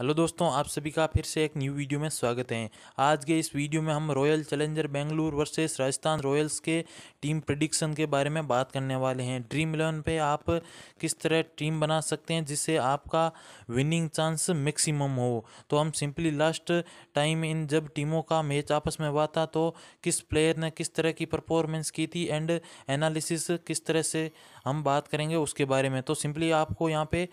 hello दोस्तों आप सभी का फिर से एक न्यू वीडियो में स्वागत है आज के इस वीडियो में हम Royal Challenger Bengaluru versus Rajasthan Royals के टीम प्रडिक्शन के बारे में बात करने वाले हैं ड्रीम इलेवन पे आप किस तरह टीम बना सकते हैं जिससे आपका विनिंग चांस मैक्सिमम हो तो हम सिंपली लास्ट टाइम इन जब टीमों का मैच आपस में हुआ था तो किस प्लेयर ने किस तरह की परफॉर्मेंस की थी एंड एनालिसिस किस तरह से हम बात करेंगे उसके बारे में तो सिंपली आपको यहाँ पर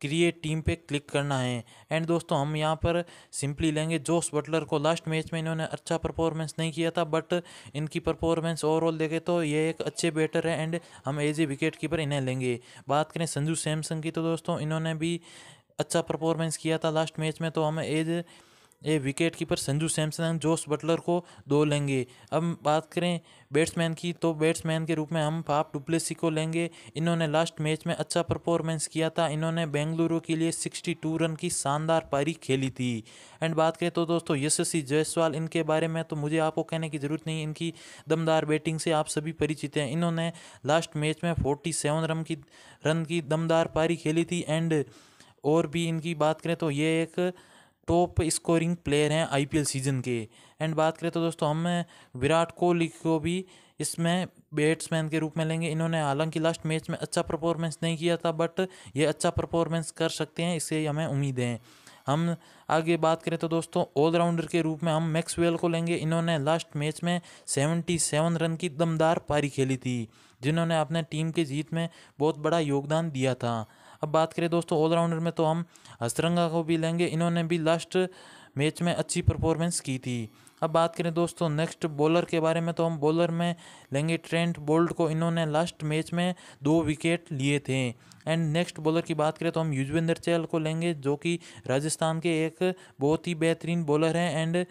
क्रिएट टीम पे क्लिक करना है एंड दोस्तों हम यहाँ पर सिंपली लेंगे जोस बटलर को लास्ट मैच में इन्होंने अच्छा परफॉर्मेंस नहीं किया था बट इनकी परफॉर्मेंस ओवरऑल देखें तो ये एक अच्छे बैटर है एंड हम एज ए विकेट कीपर इन्हें लेंगे बात करें संजू सैमसंग की तो दोस्तों इन्होंने भी अच्छा परफॉर्मेंस किया था लास्ट मैच में तो हम एज ये wicket keeper Sanju Samson and Jos Buttler को दो लेंगे अब बात करें बैट्समैन की तो बैट्समैन के रूप में हम पाप डुप्लेसी को लेंगे इन्होंने लास्ट मैच में अच्छा परफॉर्मेंस किया था इन्होंने बेंगलुरु के लिए 62 रन की शानदार पारी खेली थी एंड बात करें तो दोस्तों यशस्वी जायसवाल इनके बारे में तो मुझे आपको कहने की ज़रूरत नहीं इनकी दमदार बैटिंग से आप सभी परिचित हैं इन्होंने लास्ट मैच में फोर्टी रन की रन की दमदार पारी खेली थी एंड और भी इनकी बात करें तो ये एक टॉप स्कोरिंग प्लेयर हैं आईपीएल सीज़न के एंड बात करें तो दोस्तों हम विराट कोहली को भी इसमें बैट्समैन के रूप में लेंगे इन्होंने हालांकि लास्ट मैच में अच्छा परफॉर्मेंस नहीं किया था बट ये अच्छा परफॉर्मेंस कर सकते हैं इससे हमें उम्मीद है हम आगे बात करें तो दोस्तों ऑलराउंडर के रूप में हम मैक्सवेल को लेंगे इन्होंने लास्ट मैच में सेवेंटी सेवन रन की दमदार पारी खेली थी जिन्होंने अपने टीम के जीत में बहुत बड़ा योगदान दिया था अब बात करें दोस्तों ऑलराउंडर में तो हम हसरंगा को भी लेंगे इन्होंने भी लास्ट मैच में अच्छी परफॉर्मेंस की थी अब बात करें दोस्तों नेक्स्ट बॉलर के बारे में तो हम बॉलर में लेंगे ट्रेंट बोल्ट को इन्होंने लास्ट मैच में दो विकेट लिए थे एंड नेक्स्ट बॉलर की बात करें तो हम युजवेंद्र चहल को लेंगे जो कि राजस्थान के एक बहुत ही बेहतरीन बॉलर हैं एंड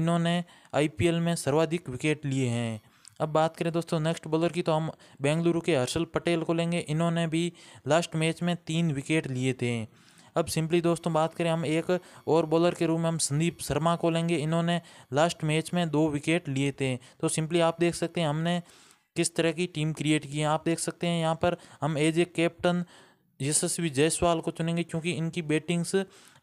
इन्होंने आईपीएल में सर्वाधिक विकेट लिए हैं अब बात करें दोस्तों नेक्स्ट बॉलर की तो हम बेंगलुरु के हर्षल पटेल को लेंगे इन्होंने भी लास्ट मैच में तीन विकेट लिए थे अब सिंपली दोस्तों बात करें हम एक और बॉलर के रूप में हम संदीप शर्मा को लेंगे इन्होंने लास्ट मैच में दो विकेट लिए थे तो सिंपली आप देख सकते हैं हमने किस तरह की टीम क्रिएट की है आप देख सकते हैं यहाँ पर हम as a captain Yashasvi Jaiswal को चुनेंगे क्योंकि इनकी बैटिंग्स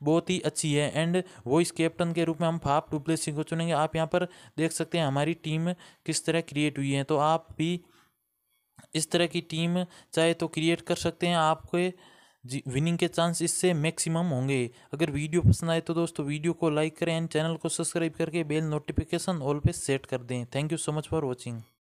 बहुत ही अच्छी है एंड वॉइस कैप्टन के रूप में हम फाफ डुप्ले को चुनेंगे आप यहाँ पर देख सकते हैं हमारी टीम किस तरह क्रिएट हुई है तो आप भी इस तरह की टीम चाहे तो क्रिएट कर सकते हैं आपके जी विनिंग के चांस इससे मैक्सिमम होंगे अगर वीडियो पसंद आए तो दोस्तों वीडियो को लाइक करें एंड चैनल को सब्सक्राइब करके बेल नोटिफिकेशन ऑल पे सेट कर दें thank you so much for watching